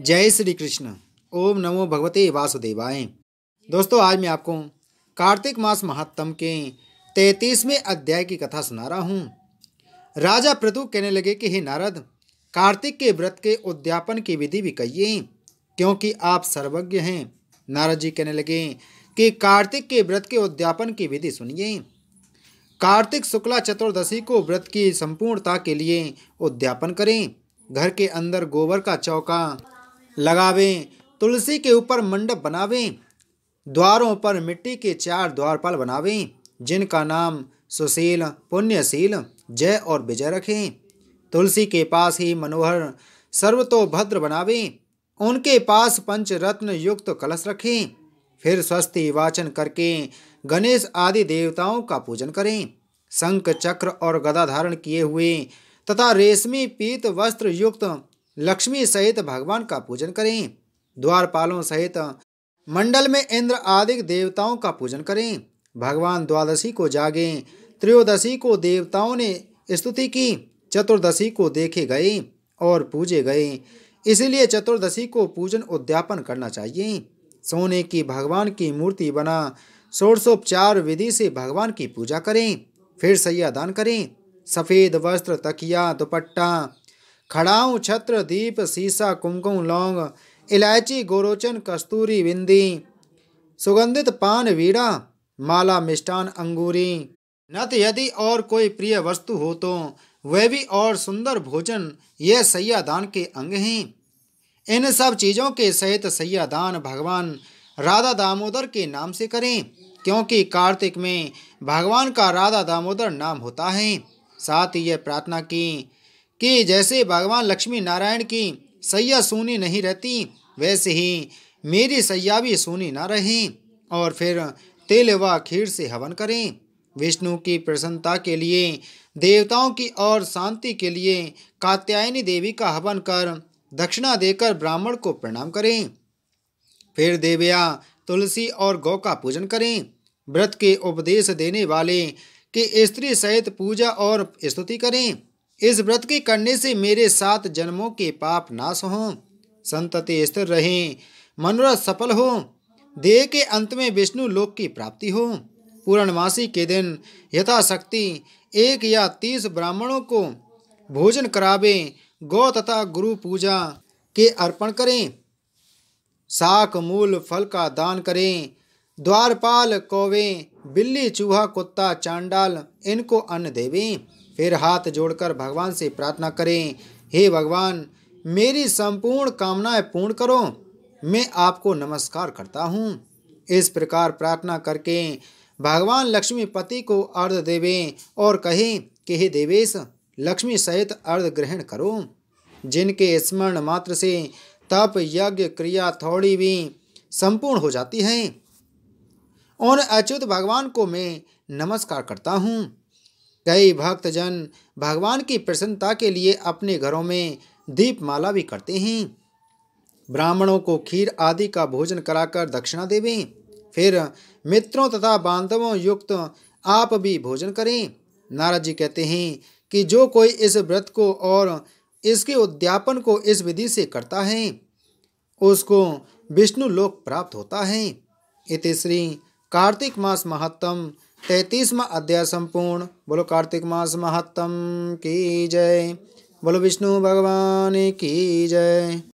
जय श्री कृष्ण ओम नमो भगवते वासुदेवाय दोस्तों आज मैं आपको कार्तिक मास महात्म के तैतीसवें अध्याय की कथा सुना रहा हूँ राजा प्रतु कहने लगे कि हे नारद कार्तिक के व्रत के उद्यापन की विधि भी कहिए क्योंकि आप सर्वज्ञ हैं नारद जी कहने लगे कि कार्तिक के व्रत के उद्यापन की विधि सुनिए कार्तिक शुक्ला चतुर्दशी को व्रत की संपूर्णता के लिए उद्यापन करें घर के अंदर गोबर का चौका लगावें तुलसी के ऊपर मंडप बनावें द्वारों पर मिट्टी के चार द्वारपाल बनावें जिनका नाम सुशील पुण्यशील जय और विजय रखें तुलसी के पास ही मनोहर सर्वतोभद्र बनावें उनके पास पंच रत्न युक्त तो कलश रखें फिर स्वस्ति वाचन करके गणेश आदि देवताओं का पूजन करें शंख चक्र और गदा धारण किए हुए तथा रेशमी पीत वस्त्र युक्त लक्ष्मी सहित भगवान का पूजन करें द्वारपालों सहित मंडल में इंद्र आदि देवताओं का पूजन करें भगवान द्वादशी को जागें त्रयोदशी को देवताओं ने स्तुति की चतुर्दशी को देखे गए और पूजे गए इसलिए चतुर्दशी को पूजन उद्यापन करना चाहिए सोने की भगवान की मूर्ति बना षोड़शोपचार विधि से भगवान की पूजा करें फिर सैयादान करें सफ़ेद वस्त्र तकिया दुपट्टा खड़ाऊँ छत्र दीप सीसा कुमकुम लौंग इलायची गोरोचन कस्तूरी बिंदी सुगंधित पान वीड़ा माला मिष्टान अंगूरी नत यदि और कोई प्रिय वस्तु हो तो वह भी और सुंदर भोजन यह सैयादान के अंग हैं इन सब चीज़ों के सहित सैयादान भगवान राधा दामोदर के नाम से करें क्योंकि कार्तिक में भगवान का राधा दामोदर नाम होता है साथ ही यह प्रार्थना की कि जैसे भगवान लक्ष्मी नारायण की सैया सूनी नहीं रहती वैसे ही मेरी सैया भी सूनी ना रहे और फिर तेल व खीर से हवन करें विष्णु की प्रसन्नता के लिए देवताओं की और शांति के लिए कात्यायनी देवी का हवन कर दक्षिणा देकर ब्राह्मण को प्रणाम करें फिर देवया तुलसी और गौ का पूजन करें व्रत के उपदेश देने वाले के स्त्री सहित पूजा और स्तुति करें इस व्रत के करने से मेरे सात जन्मों के पाप नाश हों संतति स्थिर रहें मनोरथ सफल हो देह के अंत में विष्णु लोक की प्राप्ति हो पूर्णमासी के दिन यथाशक्ति एक या तीस ब्राह्मणों को भोजन करावे गौ तथा गुरु पूजा के अर्पण करें साक मूल फल का दान करें द्वारपाल कौवे बिल्ली चूहा कुत्ता चांडाल इनको अन्न देवें फिर हाथ जोड़कर भगवान से प्रार्थना करें हे भगवान मेरी संपूर्ण कामनाएं पूर्ण करो मैं आपको नमस्कार करता हूँ इस प्रकार प्रार्थना करके भगवान लक्ष्मीपति को अर्ध देवें और कहें कि हे देवेश लक्ष्मी सहित अर्ध ग्रहण करो जिनके स्मरण मात्र से तप यज्ञ क्रिया थोड़ी भी संपूर्ण हो जाती है उन अच्युत भगवान को मैं नमस्कार करता हूँ कई भक्तजन भगवान की प्रसन्नता के लिए अपने घरों में दीपमाला भी करते हैं ब्राह्मणों को खीर आदि का भोजन कराकर दक्षिणा देवें फिर मित्रों तथा बांधवों युक्त आप भी भोजन करें नारद जी कहते हैं कि जो कोई इस व्रत को और इसके उद्यापन को इस विधि से करता है उसको विष्णु लोक प्राप्त होता है इति श्री कार्तिक मास महात्म तैतीसवा अध्याय संपूर्ण बोलो कार्तिक मास महत्तम की जय बोलो विष्णु भगवान की जय